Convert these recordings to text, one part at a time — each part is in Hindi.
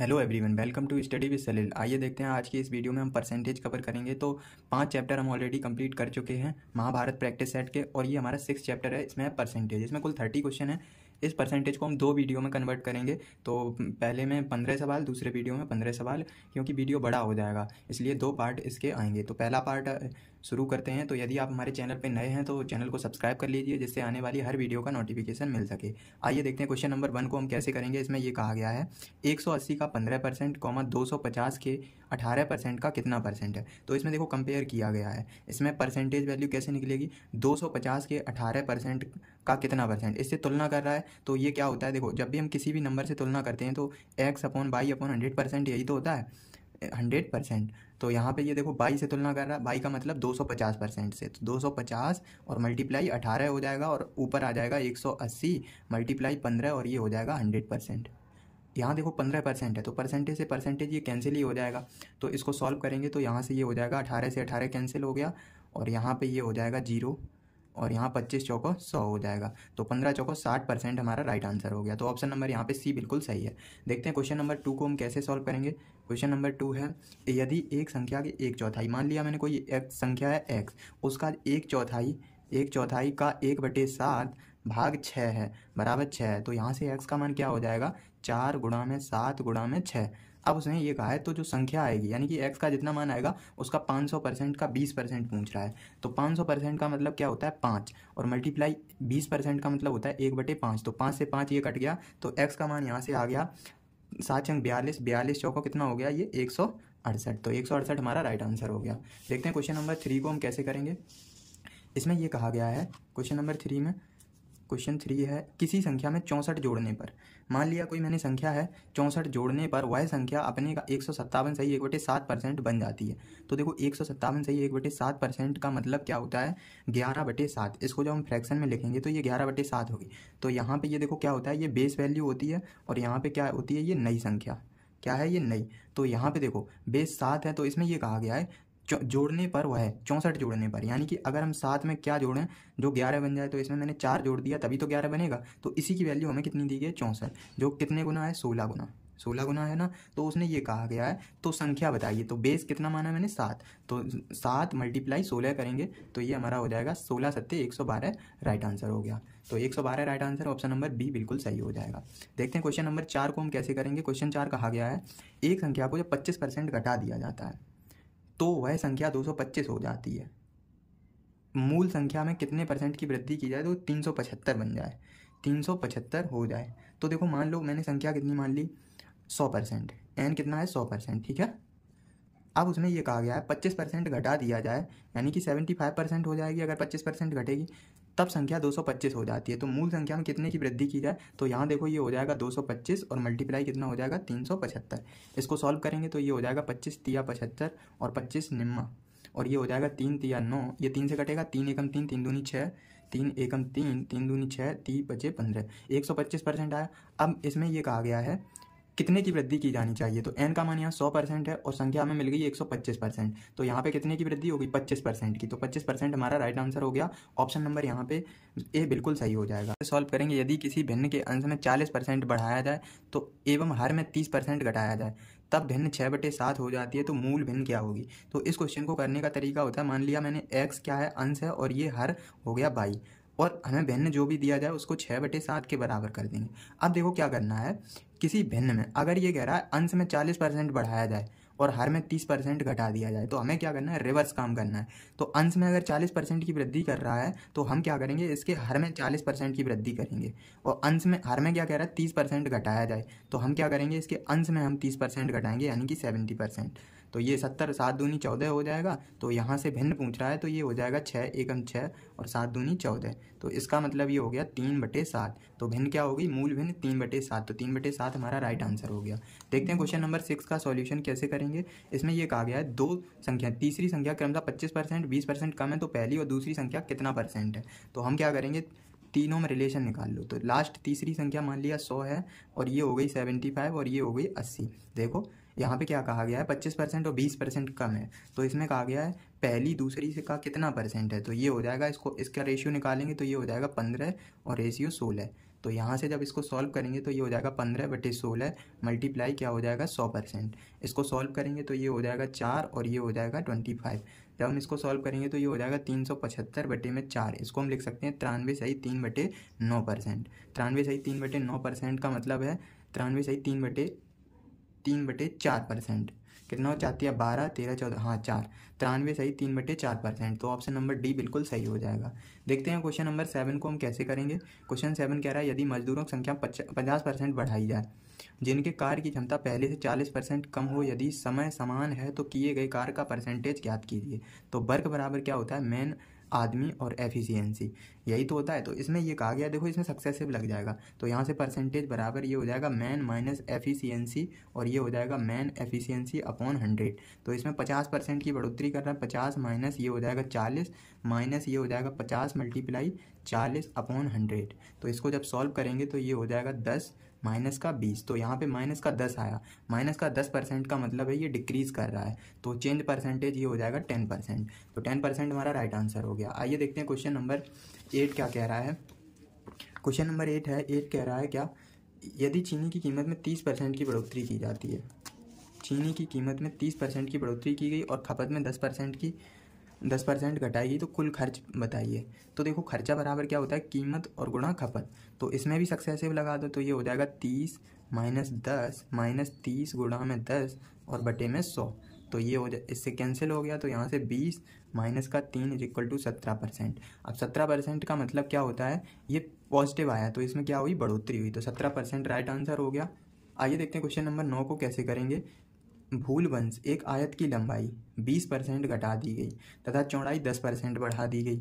hello everyone welcome to study with Salil आइए देखते हैं आज की इस वीडियो में हम परसेंटेज कवर करेंगे तो पांच चैप्टर हम ऑलरेडी कंप्लीट कर चुके हैं महाभारत प्रैक्टिस सेट के और ये हमारा सिक्स चैप्टर है इसमें है परसेंटेज इसमें कुल थर्टी क्वेश्चन है इस परसेंटेज को हम दो वीडियो में कन्वर्ट करेंगे तो पहले में पंद्रह सवाल दूसरे वीडियो में पंद्रह सवाल क्योंकि वीडियो बड़ा हो जाएगा इसलिए दो पार्ट इसके आएंगे तो पहला पार्ट शुरू करते हैं तो यदि आप हमारे चैनल पर नए हैं तो चैनल को सब्सक्राइब कर लीजिए जिससे आने वाली हर वीडियो का नोटिफिकेशन मिल सके आइए देखते हैं क्वेश्चन नंबर वन को हम कैसे करेंगे इसमें ये कहा गया है 180 का 15 परसेंट कॉमा दो के 18 परसेंट का कितना परसेंट है तो इसमें देखो कंपेयर किया गया है इसमें परसेंटेज वैल्यू कैसे निकलेगी पचास के अठारह परसेंट का कितना परसेंट इससे तुलना कर रहा है तो ये क्या होता है देखो जब भी हम किसी भी नंबर से तुलना करते हैं तो X upon by upon hundred percent यही तो होता है हंड्रेड परसेंट तो यहाँ पे ये देखो बाई से तुलना कर रहा है बाई का मतलब दो सौ पचास परसेंट से तो दो सौ पचास और मल्टीप्लाई अठारह हो जाएगा और ऊपर आ जाएगा एक सौ अस्सी मल्टीप्लाई पंद्रह और ये हो जाएगा हंड्रेड परसेंट यहाँ देखो पंद्रह परसेंट है तो परसेंटेज से परसेंटेज ये कैंसिल ही हो जाएगा तो इसको सॉल्व करेंगे तो यहाँ से ये हो जाएगा अठारह से अठारह कैंसिल हो गया और यहाँ पे ये हो जाएगा जीरो और यहाँ पच्चीस चौको सौ हो जाएगा तो पंद्रह चौको साठ परसेंट हमारा राइट आंसर हो गया तो ऑप्शन नंबर यहाँ पे सी बिल्कुल सही है देखते हैं क्वेश्चन नंबर टू को हम कैसे सॉल्व करेंगे क्वेश्चन नंबर टू है यदि एक संख्या की एक चौथाई मान लिया मैंने कोई एक संख्या है एक्स उसका एक चौथाई एक चौथाई का एक बटे सात भाग छः है बराबर छः है तो यहाँ से एक्स का मान क्या हो जाएगा चार गुणा में सात गुणा में छः अब उसने ये कहा है तो जो संख्या आएगी यानी कि एक्स का जितना मान आएगा उसका पाँच सौ परसेंट का बीस परसेंट पूछ रहा है तो पाँच सौ परसेंट का मतलब क्या होता है पाँच और मल्टीप्लाई बीस परसेंट का मतलब होता है एक बटे पाँच तो पाँच से पाँच ये कट गया तो एक्स का मान यहाँ से आ गया सात अंक बयालीस बयालीस चौको कितना हो गया ये एक सौ अड़सठ तो एक सौ अड़सठ हमारा राइट आंसर हो गया देखते हैं क्वेश्चन नंबर थ्री को हम कैसे करेंगे इसमें यह कहा गया है क्वेश्चन नंबर थ्री में क्वेश्चन थ्री है किसी संख्या में चौंसठ जोड़ने पर मान लिया कोई मैंने संख्या है चौंसठ जोड़ने पर वह संख्या अपने का एक सौ सत्तावन सही एक बटे सात परसेंट बन जाती है तो देखो एक सौ सत्तावन सही एक बटे सात परसेंट का मतलब क्या होता है ग्यारह बटे सात इसको जब हम फ्रैक्शन में लिखेंगे तो ये ग्यारह बटे सात होगी तो यहाँ पर ये देखो क्या होता है ये बेस वैल्यू होती है और यहाँ पर क्या होती है ये नई संख्या क्या है ये नई तो यहाँ पे देखो बेस सात है तो इसमें ये कहा गया है जोड़ने पर वह है चौंसठ जोड़ने पर यानी कि अगर हम साथ में क्या जोड़ें जो ग्यारह बन जाए तो इसमें मैंने चार जोड़ दिया तभी तो ग्यारह बनेगा तो इसी की वैल्यू हमें कितनी दी गई है चौंसठ जो कितने गुना है सोलह गुना सोलह गुना है ना तो उसने ये कहा गया है तो संख्या बताइए तो बेस कितना माना मैंने सात तो सात मल्टीप्लाई सोलह करेंगे तो ये हमारा हो जाएगा सोलह सत्य एक सौ बारह राइट आंसर हो गया तो एक सौ बारह right answer option number B बिल्कुल सही हो जाएगा देखते हैं क्वेश्चन नंबर चार को हम कैसे करेंगे क्वेश्चन चार कहा गया है एक संख्या को जब पच्चीस परसेंट घटा दिया जाता है तो वह संख्या 225 हो जाती है मूल संख्या में कितने परसेंट की वृद्धि की जाए तो 375 बन जाए 375 हो जाए तो देखो मान लो मैंने संख्या कितनी मान ली 100 परसेंट एन कितना है 100 परसेंट ठीक है अब उसमें यह कहा गया है 25 परसेंट घटा दिया जाए यानी कि 75 परसेंट हो जाएगी अगर 25 परसेंट घटेगी तब संख्या 225 हो जाती है तो मूल संख्या में कितने की वृद्धि की जाए तो यहाँ देखो ये हो जाएगा 225 और मल्टीप्लाई कितना हो जाएगा 375 इसको सॉल्व करेंगे तो ये हो जाएगा 25 तिया पचहत्तर और 25 निम्मा और ये हो जाएगा तीन तिया नौ ये तीन से कटेगा तीन एकम तीन तीन दूनी छः तीन एकम तीन तीन दूनी छः ती पचे पंद्रह एक सौ पच्चीस परसेंट आया अब इसमें यह कहा गया है कितने की वृद्धि की जानी चाहिए तो एन का मान यहाँ सौ परसेंट है और संख्या हमें मिल गई एक सौ पच्चीस परसेंट तो यहाँ पे कितने की वृद्धि होगी पच्चीस परसेंट की तो पच्चीस परसेंट हमारा राइट आंसर हो गया ऑप्शन नंबर यहाँ पे ए बिल्कुल सही हो जाएगा सॉल्व करेंगे यदि किसी भिन्न के अंश में चालीस परसेंट बढ़ाया जाए तो एवं हर में तीस परसेंट घटाया जाए तब भिन्न छः बटे सात हो जाती है तो मूल भिन्न क्या होगी तो इस क्वेश्चन को करने का तरीका होता है मान लिया मैंने एक्स क्या है अंश है और ये हर हो गया बाई और हमें भिन्न जो भी दिया जाए उसको छः बटे सात के बराबर कर देंगे अब देखो क्या करना है किसी भिन्न में अगर ये कह रहा है अंश में चालीस परसेंट बढ़ाया जाए और हर में तीस परसेंट घटा दिया जाए तो हमें क्या करना है रिवर्स काम करना है तो अंश में अगर चालीस परसेंट की वृद्धि कर रहा है तो हम क्या करेंगे इसके हर में चालीस परसेंट की वृद्धि करेंगे और अंश में हर में क्या कह रहा है तीस परसेंट घटाया जाए तो हम क्या करेंगे इसके अंश में हम तीस परसेंट घटाएंगे यानी कि सेवेंटी परसेंट तो ये सत्तर सात दूनी चौदह हो जाएगा तो यहाँ से भिन्न पूछ रहा है तो ये हो जाएगा छः एकम छः और सात दूनी चौदह तो इसका मतलब ये हो गया तीन बटे सात तो भिन्न क्या होगी मूल भिन्न तीन बटे सात तो तीन बटे सात हमारा राइट आंसर हो गया देखते हैं क्वेश्चन नंबर सिक्स का सॉल्यूशन कैसे करेंगे करेंगे इसमें यह कहा गया है दो संख्या तीसरी संख्या क्रमशः पच्चीस परसेंट बीस परसेंट कम है तो पहली और दूसरी संख्या कितना परसेंट है तो हम क्या करेंगे तीनों में रिलेशन निकाल लो तो लास्ट तीसरी संख्या मान लिया सौ है और ये हो गई सेवेंटी फाइव और ये हो गई अस्सी देखो यहाँ पे क्या कहा गया है पच्चीस परसेंट और बीस परसेंट कम है तो इसमें कहा गया है पहली दूसरी से का कितना परसेंट है तो ये हो जाएगा इसको इसका रेशियो निकालेंगे तो ये हो जाएगा पंद्रह और रेशियो सोलह तो यहाँ से जब इसको सॉल्व करेंगे तो ये हो जाएगा पंद्रह बटे सोलह मल्टीप्लाई क्या हो जाएगा सौ परसेंट इसको सॉल्व करेंगे तो ये हो जाएगा चार और ये हो जाएगा ट्वेंटी फाइव जब हम इसको सॉल्व करेंगे तो ये हो जाएगा तीन सौ पचहत्तर बटे में चार इसको हम लिख सकते हैं तिरानवे सही तीन बटे नौ परसेंट तिरानवे सही तीन बटे नौ परसेंट का मतलब है तिरानवे सही तीन बटे तीन बटे चार परसेंट कितना हो चाहती है बारह तेरह चौदह हाँ चार तिरानवे सही तीन बटे चार परसेंट तो ऑप्शन नंबर डी बिल्कुल सही हो जाएगा देखते हैं क्वेश्चन नंबर सेवन को हम कैसे करेंगे क्वेश्चन सेवन कह रहा है यदि मजदूरों की संख्या पचास परसेंट बढ़ाई जाए जिनके कार की क्षमता पहले से चालीस परसेंट कम हो यदि समय समान है तो किए गए कार का परसेंटेज ज्ञात कीजिए तो वर्क बराबर क्या होता है मैन आदमी और एफिशिएंसी यही तो होता है तो इसमें ये कहा गया देखो इसमें सक्सेसिव लग जाएगा तो यहाँ से परसेंटेज बराबर ये हो जाएगा मैन माइनस एफिशिएंसी और ये हो जाएगा मैन एफिशिएंसी अपॉन हंड्रेड तो इसमें पचास परसेंट की बढ़ोतरी करना है पचास माइनस ये हो जाएगा चालीस माइनस ये हो जाएगा पचास मल्टीप्लाई चालीस अपॉन हंड्रेड तो इसको जब सॉल्व करेंगे तो ये हो जाएगा दस माइनस का बीस तो यहाँ पे माइनस का दस आया माइनस का दस परसेंट का मतलब है ये डिक्रीज़ कर रहा है तो चेंज परसेंटेज ये हो जाएगा टेन परसेंट तो टेन परसेंट हमारा राइट आंसर हो गया आइए देखते हैं क्वेश्चन नंबर एट क्या कह रहा है क्वेश्चन नंबर एट है एट कह रहा है क्या यदि चीनी की कीमत में तीस परसेंट की बढ़ोतरी की जाती है चीनी की कीमत में तीस परसेंट की बढ़ोतरी की गई और खपत में दस परसेंट की दस परसेंट घटाइए तो कुल खर्च बताइए तो देखो खर्चा बराबर क्या होता है कीमत और गुणा खपत तो इसमें भी सक्सेसिव लगा दो तो ये हो जाएगा तीस माइनस दस माइनस तीस गुणा में दस और बटे में सौ तो ये हो जाए इससे कैंसिल हो गया तो यहाँ से बीस माइनस का तीन इज इक्वल टू सत्रह परसेंट अब सत्रह परसेंट का मतलब क्या होता है ये पॉजिटिव आया तो इसमें क्या हुई बढ़ोतरी हुई तो सत्रह परसेंट राइट आंसर हो गया आइए देखते हैं क्वेश्चन नंबर नौ को कैसे करेंगे भूलवंश एक आयत की लंबाई 20 परसेंट घटा दी गई तथा चौड़ाई 10 परसेंट बढ़ा दी गई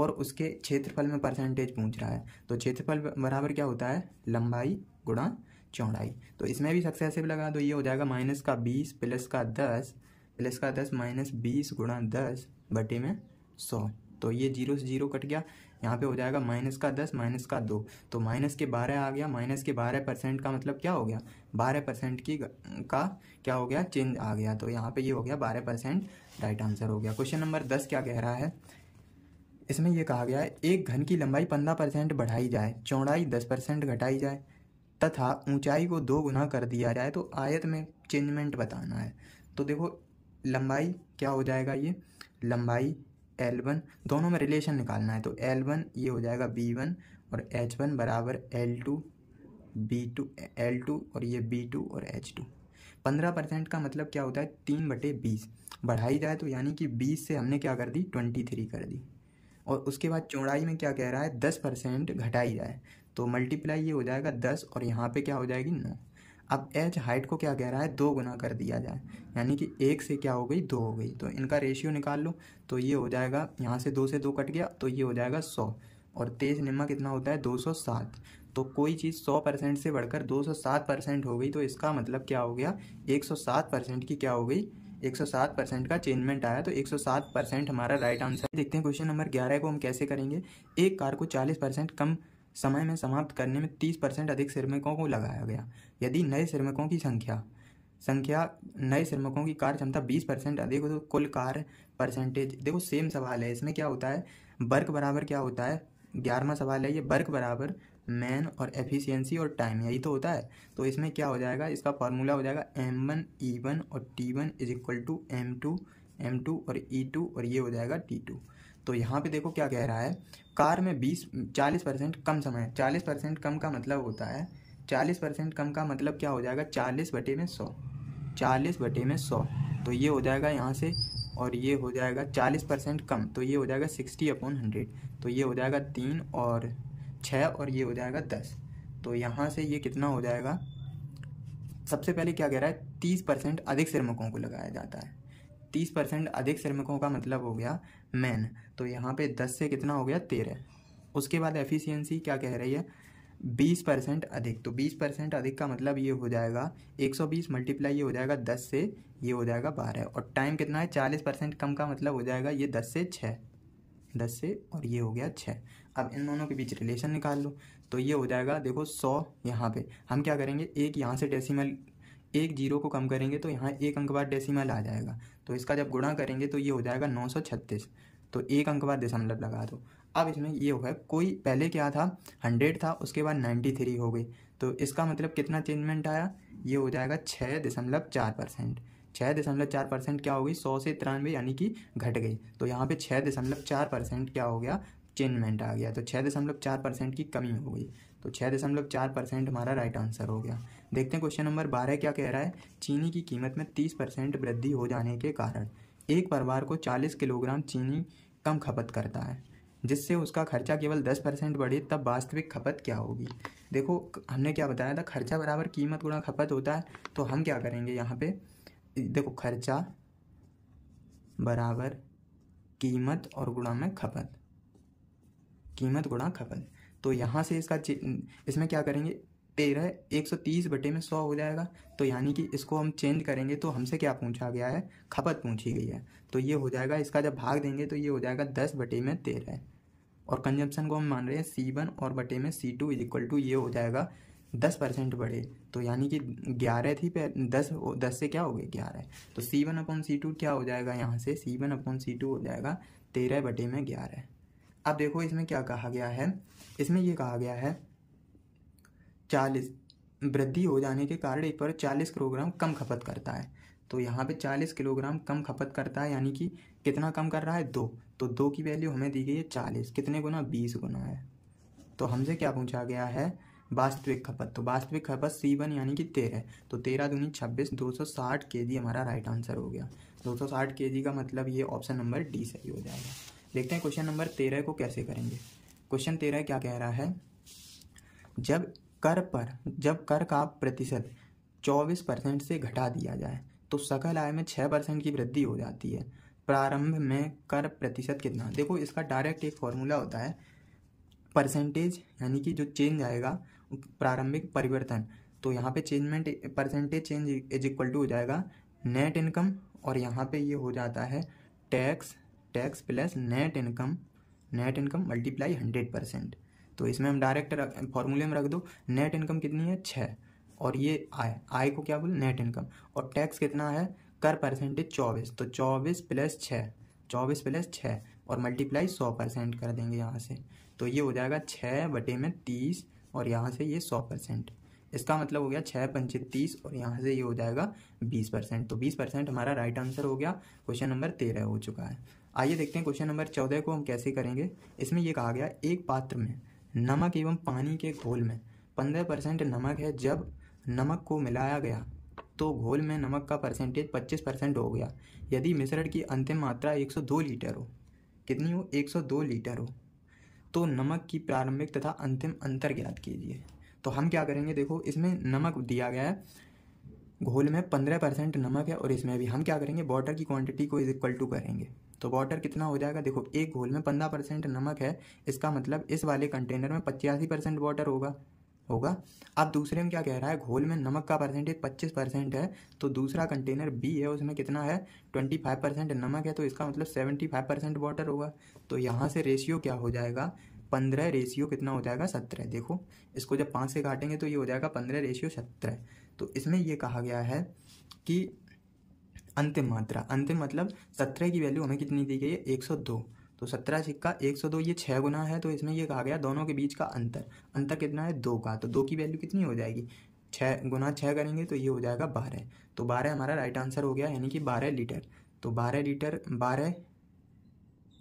और उसके क्षेत्रफल में परसेंटेज पूछ रहा है तो क्षेत्रफल बराबर क्या होता है लंबाई गुणा चौड़ाई तो इसमें भी सक्सेसिव लगा दो ये हो जाएगा माइनस का बीस प्लस का दस प्लस का दस माइनस बीस गुणा दस बटे में सौ तो ये जीरो से जीरो कट गया यहाँ पे हो जाएगा माइनस का दस माइनस का दो तो माइनस के बारह आ गया माइनस के बारह परसेंट का मतलब क्या हो गया बारह परसेंट की का क्या हो गया चेंज आ गया तो यहाँ पे ये हो गया बारह परसेंट राइट आंसर हो गया क्वेश्चन नंबर दस क्या कह रहा है इसमें यह कहा गया है एक घन की लंबाई पंद्रह परसेंट बढ़ाई जाए चौड़ाई दस परसेंट घटाई जाए तथा ऊंचाई को दो गुना कर दिया जाए तो आयत में चेंजमेंट बताना है तो देखो लंबाई क्या हो जाएगा ये लंबाई एल वन दोनों में रिलेशन निकालना है तो एल वन ये हो जाएगा बी वन और एच वन बराबर L two B two L two और ये बी टू और एच टू पंद्रह परसेंट का मतलब क्या होता है तीन बटे बीस बढ़ाई जाए तो यानी कि बीस से हमने क्या कर दी ट्वेंटी थ्री कर दी और उसके बाद चौड़ाई में क्या कह रहा है दस परसेंट घटाई जाए तो मल्टीप्लाई ये हो जाएगा दस और यहाँ पे क्या हो जाएगी नौ अब एज हाइट को क्या कह रहा है दो गुना कर दिया जाए यानी कि एक से क्या हो गई दो हो गई तो इनका रेशियो निकाल लो तो ये हो जाएगा यहाँ से दो से दो कट गया तो ये हो जाएगा सौ और तेज निम्मा कितना होता है दो सौ सात तो कोई चीज़ सौ परसेंट से बढ़कर दो सौ सात परसेंट हो गई तो इसका मतलब क्या हो गया एक सौ सात परसेंट की क्या हो गई एक सौ सात परसेंट का चेंजमेंट आया तो एक सौ सात परसेंट हमारा राइट आंसर देखते हैं क्वेश्चन नंबर ग्यारह को हम कैसे करेंगे एक कार को चालीस परसेंट कम समय में समाप्त करने में तीस परसेंट अधिक श्रमिकों को लगाया गया यदि नए श्रमिकों की संख्या संख्या नए श्रमिकों की कार्य क्षमता बीस परसेंट अधिक हो तो कुल कार्य परसेंटेज देखो सेम सवाल है इसमें क्या होता है वर्क बराबर क्या होता है ग्यारहवा सवाल है ये वर्क बराबर मैन और एफिशिएंसी और टाइम यही तो होता है तो इसमें क्या हो जाएगा इसका फॉर्मूला हो जाएगा एम वन ई वन और T one is equal to M two M two और ई e टू और ये हो जाएगा टी टू तो यहाँ पे देखो क्या कह रहा है कार में बीस चालीस परसेंट कम समय चालीस परसेंट कम का मतलब होता है चालीस परसेंट कम का मतलब क्या हो जाएगा चालीस बटे में सौ चालीस बटे में सौ तो ये हो जाएगा यहाँ से और ये हो जाएगा चालीस परसेंट कम तो ये हो जाएगा सिक्सटी अपॉन हंड्रेड तो ये हो जाएगा तीन और छः और ये हो जाएगा दस तो यहाँ से ये कितना हो जाएगा सबसे पहले क्या कह रहा है तीस परसेंट अधिक श्रमिकों को लगाया जाता है तीस परसेंट अधिक श्रमिकों का मतलब हो गया मैन तो यहाँ पे दस से कितना हो गया तेरह उसके बाद एफिशिएंसी क्या कह रही है बीस परसेंट अधिक तो बीस परसेंट अधिक का मतलब ये हो जाएगा एक सौ बीस मल्टीप्लाई ये हो जाएगा दस से ये हो जाएगा बारह और टाइम कितना है चालीस परसेंट कम का मतलब हो जाएगा ये दस से छः दस से और ये हो गया छः अब इन दोनों के बीच रिलेशन निकाल लो तो ये हो जाएगा देखो सौ यहाँ पे हम क्या करेंगे एक यहाँ से डेसिमल एक जीरो को कम करेंगे तो यहाँ एक अंक बार डेसिमल आ जाएगा तो इसका जब गुणा करेंगे तो ये हो जाएगा नौ सौ छत्तीस तो एक अंक बार दशमलव लगा दो अब इसमें ये हो गया कोई पहले क्या था हंड्रेड था उसके बाद नाइन्टी थ्री हो गई तो इसका मतलब कितना चेंजमेंट आया ये हो जाएगा छः दशमलव चार परसेंट छः दशमलव चार परसेंट क्या हो गई सौ से तिरानवे यानी कि घट गई तो यहाँ पे छः दशमलव चार परसेंट क्या हो गया चेंजमेंट आ गया तो छः दशमलव चार परसेंट की कमी हो गई तो छः दशमलव चार परसेंट हमारा राइट आंसर हो गया देखते हैं क्वेश्चन नंबर बारह क्या कह रहा है चीनी की कीमत में तीस परसेंट वृद्धि हो जाने के कारण एक परिवार को चालीस किलोग्राम चीनी कम खपत करता है जिससे उसका खर्चा केवल दस परसेंट बढ़े तब वास्तविक खपत क्या होगी देखो हमने क्या बताया था खर्चा बराबर कीमत गुणा खपत होता है तो हम क्या करेंगे यहाँ पे देखो खर्चा बराबर कीमत और गुणा में खपत कीमत गुणा खपत तो यहाँ से इसका इसमें क्या करेंगे तेरह एक सौ तीस बटे में सौ हो जाएगा तो यानी कि इसको हम चेंज करेंगे तो हमसे क्या पूछा गया है खपत पूछी गई है तो ये हो जाएगा इसका जब भाग देंगे तो ये हो जाएगा दस बटे में तेरह और कंजम्पशन को हम मान रहे हैं सी वन और बटे में C two is equal to ये हो जाएगा दस परसेंट बढ़े तो यानी कि ग्यारह थी पे दस दस से क्या हो गए ग्यारह तो C one upon C two क्या हो जाएगा यहाँ से C one upon C two हो जाएगा तेरह बटे में ग्यारह अब देखो इसमें क्या कहा गया है इसमें ये कहा गया है चालीस वृद्धि हो जाने के कारण एक बार चालीस किलोग्राम कम खपत करता है तो यहाँ पे चालीस किलोग्राम कम खपत करता है यानी कि कितना कम कर रहा है दो तो दो की वैल्यू हमें दी गई है चालीस कितने गुना बीस गुना है तो हमसे क्या पूछा गया है वास्तविक खपत तो वास्तविक खपत सी वन यानी कि तेरह तो तेरह दूनी छब्बीस दो सौ साठ के जी हमारा राइट आंसर हो गया दो सौ साठ के जी का मतलब ये ऑप्शन नंबर डी सही हो जाएगा देखते हैं क्वेश्चन नंबर तेरह को कैसे करेंगे क्वेश्चन तेरह क्या कह रहा है जब कर पर जब कर का प्रतिशत चौबीस परसेंट से घटा दिया जाए तो सकल आय में छः परसेंट की वृद्धि हो जाती है प्रारंभ में कर प्रतिशत कितना देखो इसका डायरेक्ट एक फॉर्मूला होता है परसेंटेज यानी कि जो चेंज आएगा प्रारंभिक परिवर्तन तो यहाँ पे changement percentage change is equal to हो जाएगा नेट इनकम और यहाँ पे ये हो जाता है tax tax plus net income net income multiply hundred percent तो इसमें हम डायरेक्ट फॉर्मूले में रख दो नेट इनकम कितनी है छः और ये आय आय को क्या बोले नेट इनकम और टैक्स कितना है कर परसेंटेज चौबीस तो चौबीस प्लस छः चौबीस प्लस छः और मल्टीप्लाई सौ परसेंट कर देंगे यहाँ से तो ये हो जाएगा छः बटे में तीस और यहाँ से ये सौ परसेंट इसका मतलब हो गया छः पंचे तीस और यहाँ से ये यह हो जाएगा बीस परसेंट तो बीस परसेंट हमारा राइट आंसर हो गया क्वेश्चन नंबर तेरह हो चुका है आइए देखते हैं क्वेश्चन नंबर चौदह को हम कैसे करेंगे इसमें ये कहा गया एक पात्र में नमक एवं पानी के घोल में पंद्रह परसेंट नमक है जब नमक को मिलाया गया तो घोल में नमक का परसेंटेज पच्चीस परसेंट हो गया यदि मिश्रण की अंतिम मात्रा एक सौ दो लीटर हो कितनी हो एक सौ दो लीटर हो तो नमक की प्रारंभिक तथा अंतिम अंतर ज्ञात कीजिए तो हम क्या करेंगे देखो इसमें नमक दिया गया है घोल में पंद्रह परसेंट नमक है और इसमें भी हम क्या करेंगे वाटर की क्वांटिटी को इज इक्वल टू करेंगे तो वाटर कितना हो जाएगा देखो एक घोल में पंद्रह परसेंट नमक है इसका मतलब इस वाले कंटेनर में पचासी परसेंट वाटर होगा होगा अब दूसरे में क्या कह रहा है घोल में नमक का परसेंटेज पच्चीस परसेंट है तो दूसरा कंटेनर बी है उसमें कितना है ट्वेंटी फाइव परसेंट नमक है तो इसका मतलब सेवेंटी फाइव परसेंट वाटर होगा तो यहाँ से रेशियो क्या हो जाएगा पंद्रह रेशियो कितना हो जाएगा सत्रह देखो इसको जब पाँच से काटेंगे तो ये हो जाएगा पंद्रह रेशियो सत्रह तो इसमें यह कहा गया है कि अंतिम मात्रा अंतिम मतलब सत्रह की वैल्यू हमें कितनी दी गई है एक सौ दो तो सत्रह सिक्का एक सौ दो ये छः गुना है तो इसमें ये कहा गया दोनों के बीच का अंतर अंतर कितना है दो का तो दो की वैल्यू कितनी हो जाएगी छः गुना छः करेंगे तो ये हो जाएगा बारह तो बारह हमारा राइट आंसर हो गया यानी कि बारह लीटर तो बारह लीटर बारह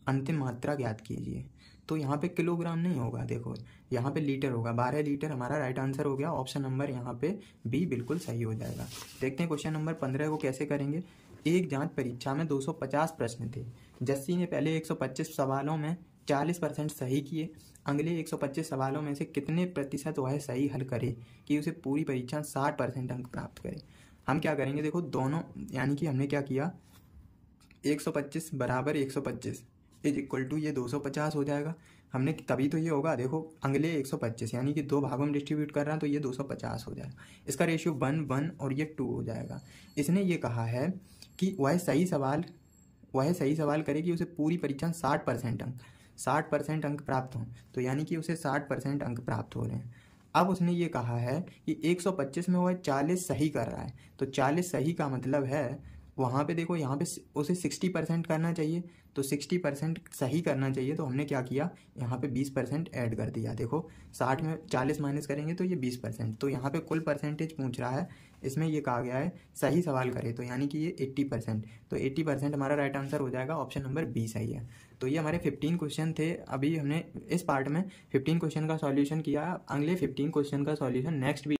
अंतिम मात्रा ज्ञात कीजिए तो यहाँ पे किलोग्राम नहीं होगा देखो यहाँ पे लीटर होगा बारह लीटर हमारा राइट आंसर हो गया ऑप्शन नंबर यहाँ पे बी बिल्कुल सही हो जाएगा देखते हैं क्वेश्चन नंबर पंद्रह को कैसे करेंगे एक जांच परीक्षा में 250 प्रश्न थे जस्सी ने पहले 125 सवालों में 40 परसेंट सही किए अगले 125 सवालों में से कितने प्रतिशत वह सही हल करे कि उसे पूरी परीक्षा 60 परसेंट अंक प्राप्त करे हम क्या करेंगे देखो दोनों यानी कि हमने क्या किया 125 बराबर 125 इज इक्वल टू ये 250 हो जाएगा हमने तभी तो ये होगा देखो अगले 125 यानी कि दो भागों में डिस्ट्रीब्यूट कर रहा तो ये 250 हो जाएगा इसका रेशियो वन वन और ये टू हो जाएगा इसने ये कहा है कि वह सही सवाल वह सही सवाल करे कि उसे पूरी परीक्षा साठ परसेंट अंक साठ परसेंट अंक प्राप्त हों तो यानी कि उसे साठ परसेंट अंक प्राप्त हो रहे हैं अब उसने ये कहा है कि 125 में वह 40 सही कर रहा है तो 40 सही का मतलब है वहाँ पे देखो यहाँ पे उसे सिक्सटी परसेंट करना चाहिए तो सिक्सटी परसेंट सही करना चाहिए तो हमने क्या किया यहाँ पे बीस परसेंट ऐड कर दिया देखो साठ में चालीस माइनस करेंगे तो ये बीस परसेंट तो यहाँ पे कुल परसेंटेज पूछ रहा है इसमें ये कहा गया है सही सवाल करें तो यानी कि ये एट्टी परसेंट तो एट्टी परसेंट हमारा राइट आंसर हो जाएगा ऑप्शन नंबर बी सही है तो ये हमारे फिफ्टीन क्वेश्चन थे अभी हमने इस पार्ट में फिफ्टीन क्वेश्चन का सॉल्यूशन किया अगले फिफ्टीन क्वेश्चन का सॉल्यूशन नेक्स्ट